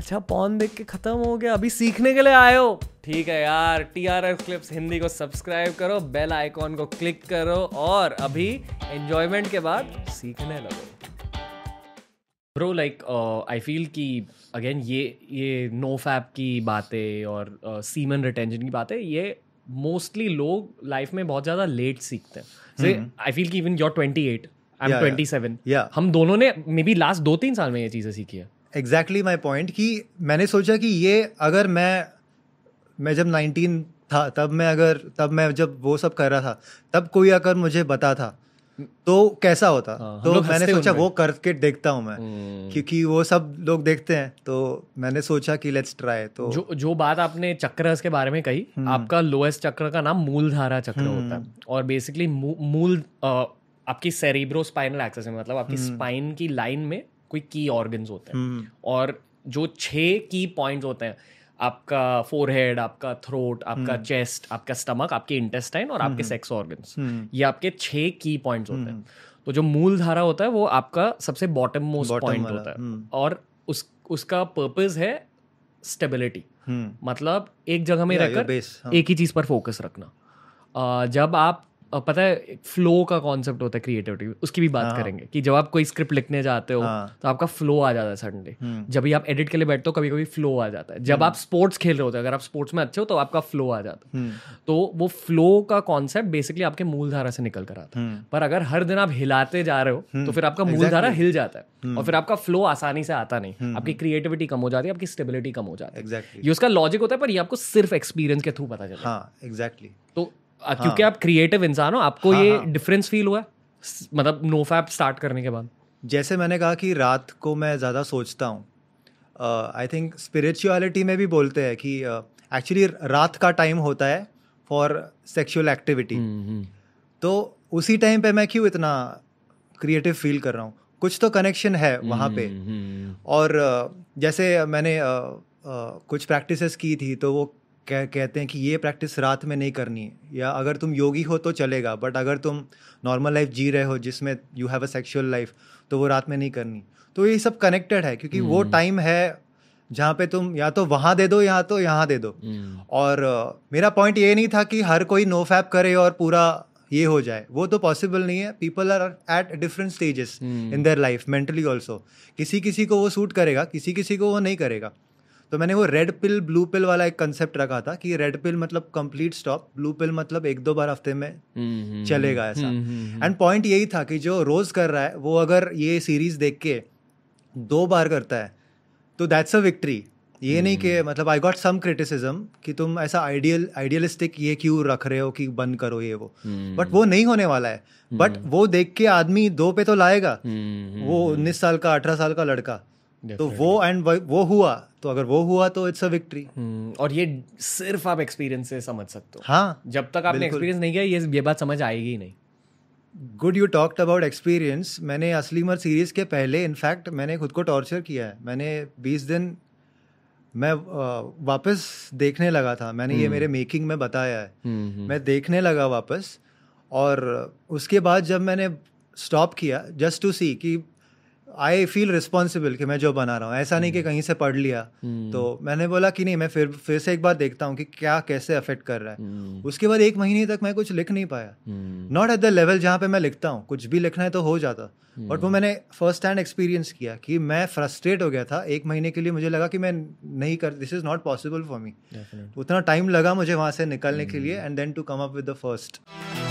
अच्छा पॉन देख के खत्म हो गया अभी सीखने के लिए आए हो ठीक है यार T R F clips Hindi को सब्सक्राइब करो बेल आइकॉन को क्लिक करो और अभी एंजॉयमेंट के बाद सीखने लगो ब्रो लाइक आई फील कि अगेन ये ये नो फैप की बातें और सीमन uh, रिटेंशन की बातें ये मोस्टली लोग लाइफ में बहुत ज़्यादा लेट सीखते हैं आई फील hmm. कि even you're twenty eight I am twenty seven हम दोनों ने मे बी लास्ट दो तीन साल में ये चीज़ें सीखी है एग्जैक्टली माई पॉइंट कि मैंने सोचा कि ये अगर मैं मैं जब नाइनटीन था तब मैं अगर तब मैं जब वो सब कर रहा था तब कोई अगर मुझे बता था तो कैसा होता आ, हाँ, तो मैंने सोचा वो करके देखता हूँ मैं हम्म। क्योंकि वो सब लोग देखते हैं तो मैंने सोचा कि लेट्स ट्राई तो जो जो बात आपने चक्र के बारे में कही हम्म। आपका लोएस्ट चक्र का नाम मूलधारा चक्र हम्म। होता है और बेसिकली मूल आपकी सेरिब्रो स्पाइनल एक्सेस है मतलब आपकी स्पाइन की लाइन में कोई की ऑर्गन्स होते हैं हम्म। और जो छह की पॉइंट्स होते हैं आपका फोरहेड आपका थ्रोट आपका चेस्ट हम्म। आपका स्टमक आपके इंटेस्टाइन और आपके सेक्स हम्म। ऑर्गन्स ये आपके छह की पॉइंट्स होते हैं तो जो मूल धारा होता है वो आपका सबसे बॉटम मोस्ट पॉइंट होता है और उस उसका पर्पज है स्टेबिलिटी मतलब एक जगह में रहकर हाँ। एक ही चीज पर फोकस रखना जब आप पता है फ्लो का कॉन्सेप्ट होता है क्रिएटिविटी उसकी भी बात हाँ। करेंगे कि जब आप कोई स्क्रिप्ट लिखने जाते हो हाँ। तो आपका फ्लो आ जाता है सडनली हम्म। जब भी आप एडिट के लिए बैठते हो कभी कभी फ्लो आ जाता है जब हम्म। आप स्पोर्ट्स खेल रहे होते हो अगर आप स्पोर्ट्स में अच्छे हो तो आपका फ्लो आ जाता है हम्म। तो वो फ्लो का कॉन्सेप्ट बेसिकली आपके मूलधारा से निकल कर आता है पर अगर हर दिन आप हिलाते जा रहे हो तो फिर आपका मूलधारा हिल जाता है और फिर आपका फ्लो आसानी से आता नहीं आपकी क्रिएटिविटी कम हो जाती है आपकी स्टेबिलिटी कम हो जाती है ये उसका लॉजिक होता है पर ये आपको सिर्फ एक्सपीरियंस के थ्रू पता चलता है एग्जैक्टली हाँ, तो हाँ। क्योंकि आप क्रिएटिव इंसान हो आपको हाँ, ये डिफरेंस हाँ। फील हुआ मतलब नो फैप स्टार्ट करने के बाद जैसे मैंने कहा कि रात को मैं ज़्यादा सोचता हूँ आई थिंक स्पिरिचुअलिटी में भी बोलते हैं कि एक्चुअली uh, रात का टाइम होता है फॉर सेक्सुअल एक्टिविटी तो उसी टाइम पे मैं क्यों इतना क्रिएटिव फील कर रहा हूँ कुछ तो कनेक्शन है वहाँ हम्म, पे हम्म, हम्म। और uh, जैसे मैंने uh, कुछ प्रैक्टिसेस की थी तो वो कह, कहते हैं कि ये प्रैक्टिस रात में नहीं करनी है या अगर तुम योगी हो तो चलेगा बट अगर तुम नॉर्मल लाइफ जी रहे हो जिसमें you have a sexual life तो वो रात में नहीं करनी तो ये सब कनेक्टेड है क्योंकि वो टाइम hmm. है जहाँ पे तुम या तो वहाँ दे दो या तो यहाँ दे दो hmm. और uh, मेरा पॉइंट ये नहीं था कि हर कोई नो फैप करे और पूरा ये हो जाए वो तो पॉसिबल नहीं है people are at different stages in their life mentally also किसी किसी को वो सूट करेगा किसी किसी को वो नहीं करेगा तो मैंने वो रेड पिल ब्लू पिल वाला एक कंसेप्ट रखा था कि रेड पिल मतलब कंप्लीट स्टॉप ब्लू पिल मतलब एक दो बार हफ्ते में चलेगा ऐसा एंड पॉइंट यही था कि जो रोज़ कर रहा है वो अगर ये सीरीज़ देख के दो बार करता है तो दैट्स अ विक्ट्री ये नहीं कि हम्म। मतलब आई गॉट सम क्रिटिसिज्म कि तुम ऐसा आइडियल आइडियलिस्टिक ये क्यों रख रहे हो कि बंद करो ये वो बट हम्म। वो नहीं होने वाला है बट हम्म। वो देख के आदमी दो पे तो लाएगा वो उन्नीस साल का अठारह साल का लड़का तो वो एंड वो हुआ तो अगर वो हुआ तो इट्स अ विक्ट्री और ये सिर्फ आप एक्सपीरियंस से समझ सकते हो हाँ जब तक आपने एक्सपीरियंस नहीं किया ये ये बात समझ आएगी नहीं good you talked about experience मैंने असली मर सीरीज़ के पहले इनफैक्ट मैंने खुद को टॉर्चर किया है मैंने बीस दिन मैं वापस देखने लगा था मैंने ये हम्म। मेरे मेकिंग में बताया है हम्म, हम्म। मैं देखने लगा वापस और उसके बाद जब मैंने स्टॉप किया जस्ट टू सी कि आई फील रिस्पॉन्सिबल कि मैं जो बना रहा हूँ ऐसा नहीं कि हम्म। कहीं से पढ़ लिया हम्म। तो मैंने बोला कि नहीं मैं फिर फिर से एक बार देखता हूँ कि क्या कैसे अफेक्ट कर रहा है हम्म। उसके बाद एक महीने तक मैं कुछ लिख नहीं पाया नॉट एट द लेवल जहाँ पे मैं लिखता हूँ कुछ भी लिखना है तो हो जाता बट वो मैंने फर्स्ट हैंड एक्सपीरियंस किया कि मैं फ्रस्ट्रेट हो गया था एक महीने के लिए मुझे लगा कि मैं नहीं कर this is not possible for me उतना टाइम लगा मुझे वहाँ से निकलने के लिए and then to come up with the first